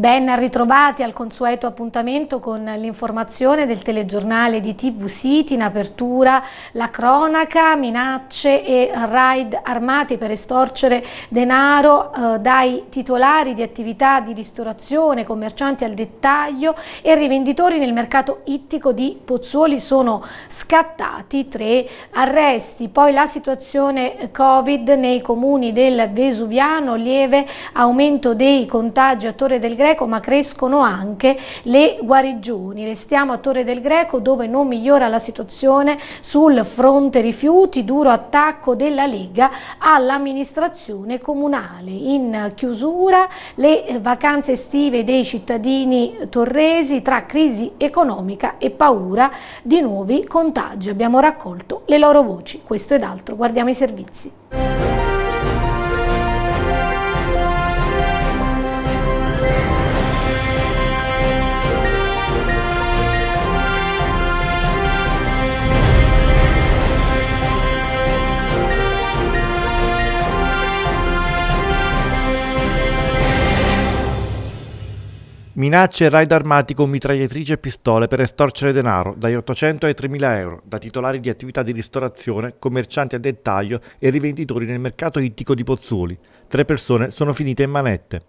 Ben ritrovati al consueto appuntamento con l'informazione del telegiornale di TV City in apertura la cronaca, minacce e raid armati per estorcere denaro eh, dai titolari di attività di ristorazione, commercianti al dettaglio e rivenditori nel mercato ittico di Pozzuoli sono scattati tre arresti. Poi la situazione Covid nei comuni del Vesuviano, lieve aumento dei contagi a Torre del Greco Greco, ma crescono anche le guarigioni. Restiamo a Torre del Greco dove non migliora la situazione sul fronte rifiuti, duro attacco della Lega all'amministrazione comunale. In chiusura le vacanze estive dei cittadini torresi tra crisi economica e paura di nuovi contagi. Abbiamo raccolto le loro voci. Questo ed altro. Guardiamo i servizi. Minacce, raid armati con mitragliatrici e pistole per estorcere denaro dai 800 ai 3.000 euro da titolari di attività di ristorazione, commercianti a dettaglio e rivenditori nel mercato ittico di Pozzuoli. Tre persone sono finite in manette.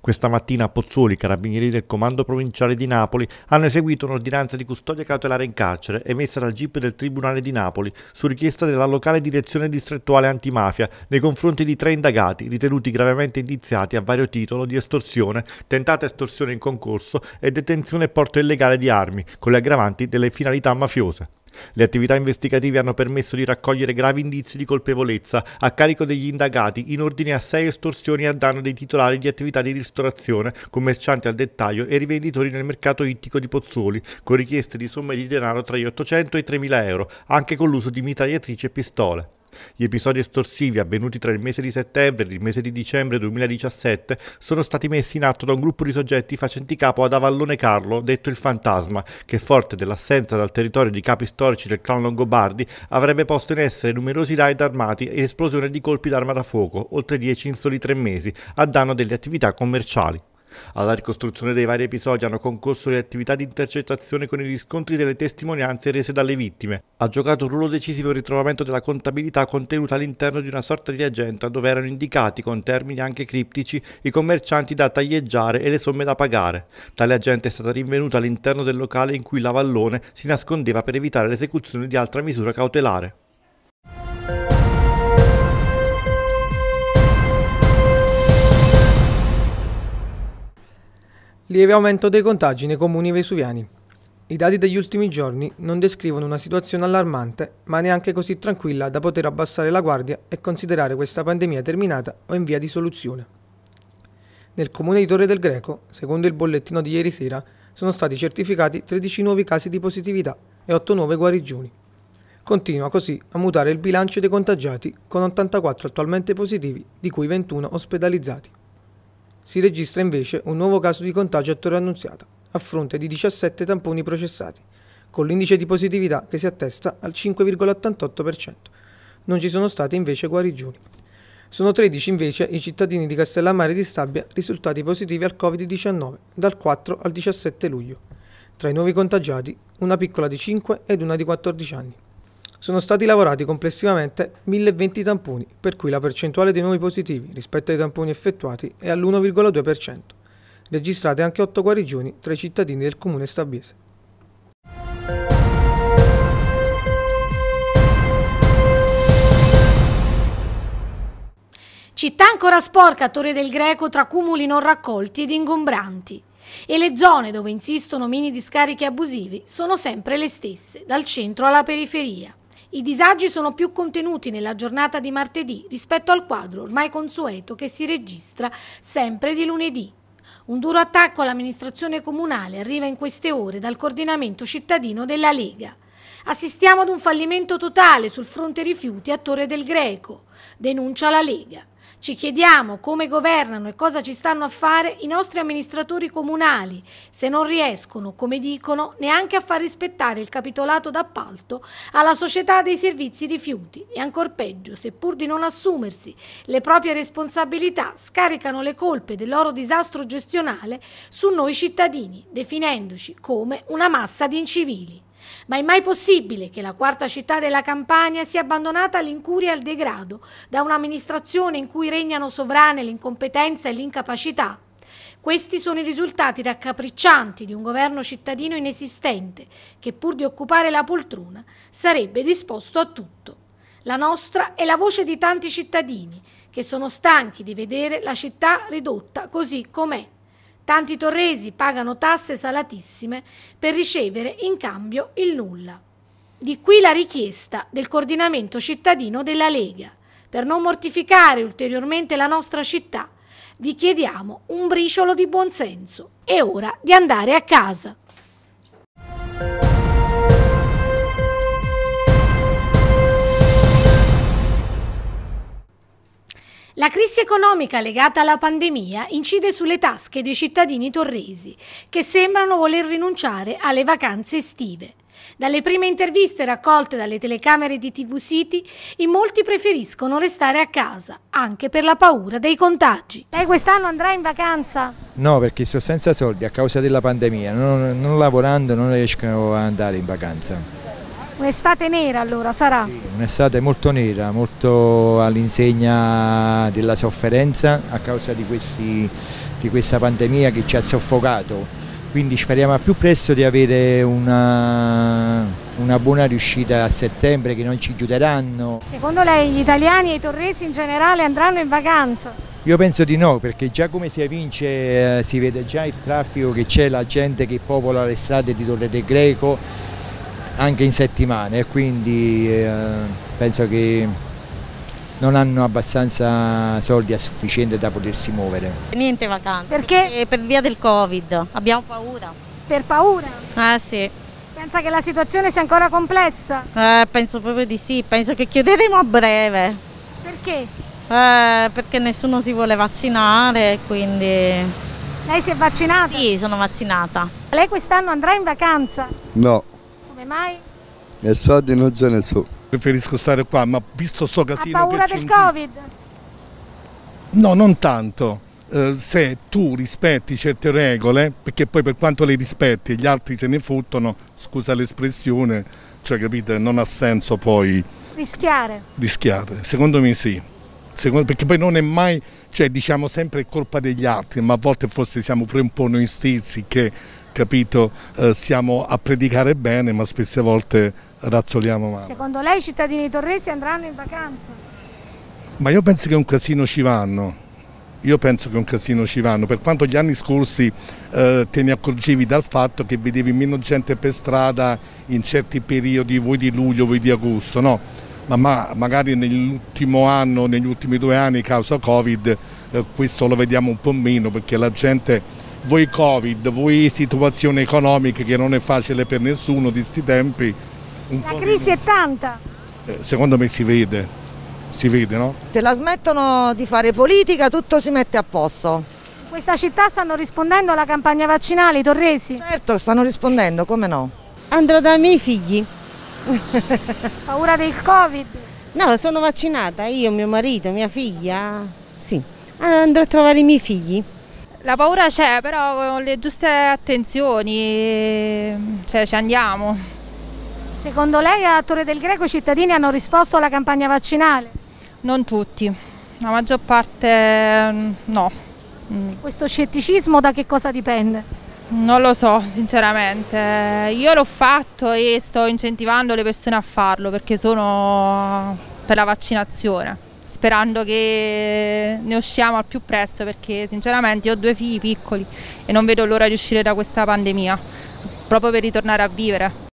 Questa mattina a Pozzuoli i carabinieri del Comando Provinciale di Napoli hanno eseguito un'ordinanza di custodia cautelare in carcere emessa dal GIP del Tribunale di Napoli su richiesta della locale direzione distrettuale antimafia nei confronti di tre indagati ritenuti gravemente indiziati a vario titolo di estorsione, tentata estorsione in concorso e detenzione e porto illegale di armi, con le aggravanti delle finalità mafiose. Le attività investigative hanno permesso di raccogliere gravi indizi di colpevolezza a carico degli indagati in ordine a sei estorsioni a danno dei titolari di attività di ristorazione, commercianti al dettaglio e rivenditori nel mercato ittico di Pozzoli, con richieste di somme di denaro tra gli 800 e i 3.000 euro, anche con l'uso di mitragliatrici e pistole. Gli episodi estorsivi avvenuti tra il mese di settembre e il mese di dicembre 2017 sono stati messi in atto da un gruppo di soggetti facenti capo ad Avallone Carlo, detto il Fantasma, che forte dell'assenza dal territorio di capi storici del clan Longobardi avrebbe posto in essere numerosi raid armati e esplosione di colpi d'arma da fuoco, oltre 10 in soli tre mesi, a danno delle attività commerciali. Alla ricostruzione dei vari episodi hanno concorso le attività di intercettazione con i riscontri delle testimonianze rese dalle vittime. Ha giocato un ruolo decisivo il ritrovamento della contabilità contenuta all'interno di una sorta di agenda dove erano indicati, con termini anche criptici, i commercianti da taglieggiare e le somme da pagare. Tale agenda è stata rinvenuta all'interno del locale in cui la vallone si nascondeva per evitare l'esecuzione di altra misura cautelare. Lieve aumento dei contagi nei comuni vesuviani. I dati degli ultimi giorni non descrivono una situazione allarmante, ma neanche così tranquilla da poter abbassare la guardia e considerare questa pandemia terminata o in via di soluzione. Nel comune di Torre del Greco, secondo il bollettino di ieri sera, sono stati certificati 13 nuovi casi di positività e 8 nuove guarigioni. Continua così a mutare il bilancio dei contagiati, con 84 attualmente positivi, di cui 21 ospedalizzati. Si registra invece un nuovo caso di contagio a Torre Annunziata, a fronte di 17 tamponi processati, con l'indice di positività che si attesta al 5,88%. Non ci sono state invece guarigioni. Sono 13 invece i cittadini di Castellammare di Stabia risultati positivi al Covid-19 dal 4 al 17 luglio. Tra i nuovi contagiati, una piccola di 5 ed una di 14 anni. Sono stati lavorati complessivamente 1020 tamponi, per cui la percentuale dei nuovi positivi rispetto ai tamponi effettuati è all'1,2%. Registrate anche 8 guarigioni tra i cittadini del comune stabiese. Città ancora sporca, Torre del Greco, tra cumuli non raccolti ed ingombranti. E le zone dove insistono mini discariche abusivi sono sempre le stesse, dal centro alla periferia. I disagi sono più contenuti nella giornata di martedì rispetto al quadro ormai consueto che si registra sempre di lunedì. Un duro attacco all'amministrazione comunale arriva in queste ore dal coordinamento cittadino della Lega. Assistiamo ad un fallimento totale sul fronte rifiuti a Torre del Greco, denuncia la Lega. Ci chiediamo come governano e cosa ci stanno a fare i nostri amministratori comunali, se non riescono, come dicono, neanche a far rispettare il capitolato d'appalto alla società dei servizi rifiuti e ancor peggio, se pur di non assumersi le proprie responsabilità, scaricano le colpe del loro disastro gestionale su noi cittadini, definendoci come una massa di incivili. Ma è mai possibile che la quarta città della Campania sia abbandonata all'incuria e al degrado da un'amministrazione in cui regnano sovrane l'incompetenza e l'incapacità? Questi sono i risultati raccapriccianti di un governo cittadino inesistente che pur di occupare la poltrona sarebbe disposto a tutto. La nostra è la voce di tanti cittadini che sono stanchi di vedere la città ridotta così com'è. Tanti torresi pagano tasse salatissime per ricevere in cambio il nulla. Di qui la richiesta del coordinamento cittadino della Lega. Per non mortificare ulteriormente la nostra città, vi chiediamo un briciolo di buonsenso. È ora di andare a casa. La crisi economica legata alla pandemia incide sulle tasche dei cittadini torresi, che sembrano voler rinunciare alle vacanze estive. Dalle prime interviste raccolte dalle telecamere di TV City, in molti preferiscono restare a casa, anche per la paura dei contagi. Lei quest'anno andrà in vacanza? No, perché sto senza soldi a causa della pandemia. Non, non lavorando non riesco ad andare in vacanza. Un'estate nera allora sarà? Sì, un'estate molto nera, molto all'insegna della sofferenza a causa di, questi, di, questa pandemia che ci ha soffocato. Quindi speriamo a più presto di avere una, una buona riuscita a settembre che non ci chiuderanno. Secondo lei gli italiani e i torresi in generale andranno in vacanza? Io penso di no, perché già come si evince eh, si vede già il traffico che c'è, la gente che popola le strade di Torre del Greco, anche in settimane e quindi eh, penso che non hanno abbastanza soldi a sufficiente da potersi muovere. Niente vacanze. Perché? Per via del Covid, abbiamo paura. Per paura? Ah sì. Pensa che la situazione sia ancora complessa? Eh, penso proprio di sì, penso che chiuderemo a breve. Perché? Eh, perché nessuno si vuole vaccinare, quindi... Lei si è vaccinata? Sì, sono vaccinata. Lei quest'anno andrà in vacanza? No. Come mai? E soldi non ce ne sono. Preferisco stare qua, ma visto sto casino... Ha paura del Covid? No, non tanto. Eh, se tu rispetti certe regole, perché poi per quanto le rispetti gli altri te ne fottono, scusa l'espressione, cioè capite, non ha senso poi... Rischiare? Rischiare, secondo me sì. Secondo, perché poi non è mai, cioè diciamo sempre colpa degli altri, ma a volte forse siamo pure un po' noi stessi che capito, eh, siamo a predicare bene ma spesse volte razzoliamo male. Secondo lei i cittadini torresi andranno in vacanza? Ma io penso che un casino ci vanno. Io penso che un casino ci vanno, per quanto gli anni scorsi eh, te ne accorgevi dal fatto che vedevi meno gente per strada in certi periodi, voi di luglio, voi di agosto, no? Ma, ma magari nell'ultimo anno, negli ultimi due anni, causa Covid, eh, questo lo vediamo un po' meno perché la gente voi Covid, voi situazione economica che non è facile per nessuno di questi tempi. La crisi è tanta. Eh, secondo me si vede, si vede no? Se la smettono di fare politica tutto si mette a posto. In Questa città stanno rispondendo alla campagna vaccinale, i torresi? Certo, stanno rispondendo, come no? Andrò dai miei figli. Paura del Covid? No, sono vaccinata, io, mio marito, mia figlia, sì. Andrò a trovare i miei figli. La paura c'è, però con le giuste attenzioni cioè, ci andiamo. Secondo lei a Torre del Greco i cittadini hanno risposto alla campagna vaccinale? Non tutti, la maggior parte mm, no. Mm. Questo scetticismo da che cosa dipende? Non lo so, sinceramente. Io l'ho fatto e sto incentivando le persone a farlo perché sono per la vaccinazione sperando che ne usciamo al più presto perché sinceramente io ho due figli piccoli e non vedo l'ora di uscire da questa pandemia, proprio per ritornare a vivere.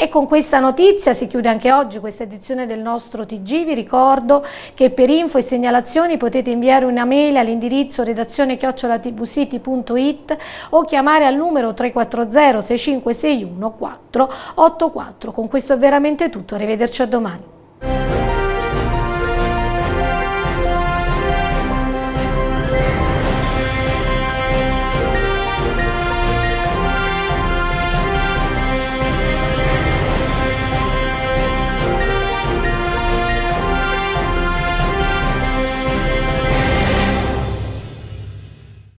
E con questa notizia si chiude anche oggi questa edizione del nostro TG. Vi ricordo che per info e segnalazioni potete inviare una mail all'indirizzo redazione chiocciolatvcity.it o chiamare al numero 340 6561 484. Con questo è veramente tutto, arrivederci a domani.